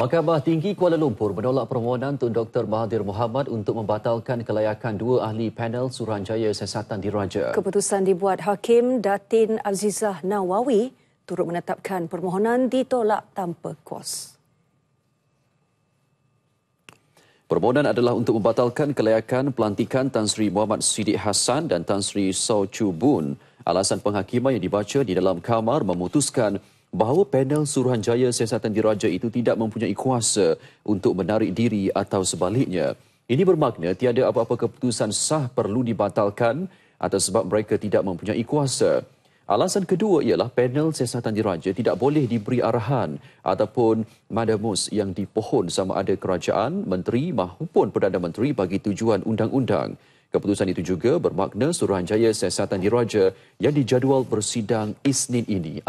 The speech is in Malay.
Mahkamah Tinggi Kuala Lumpur menolak permohonan Tun Dr. Mahathir Mohamad untuk membatalkan kelayakan dua ahli panel Suranjaya Siasatan Diraja. Keputusan dibuat Hakim Datin Azizah Nawawi turut menetapkan permohonan ditolak tanpa kos. Permohonan adalah untuk membatalkan kelayakan pelantikan Tan Sri Muhammad Sidik Hassan dan Tan Sri Sao Chu Boon. Alasan penghakiman yang dibaca di dalam kamar memutuskan bahawa panel Suruhanjaya Siasatan Diraja itu tidak mempunyai kuasa untuk menarik diri atau sebaliknya. Ini bermakna tiada apa-apa keputusan sah perlu dibatalkan atas sebab mereka tidak mempunyai kuasa. Alasan kedua ialah panel siasatan diraja tidak boleh diberi arahan ataupun madamus yang dipohon sama ada kerajaan, menteri maupun Perdana Menteri bagi tujuan undang-undang. Keputusan itu juga bermakna Suruhanjaya Siasatan Diraja yang dijadual bersidang Isnin ini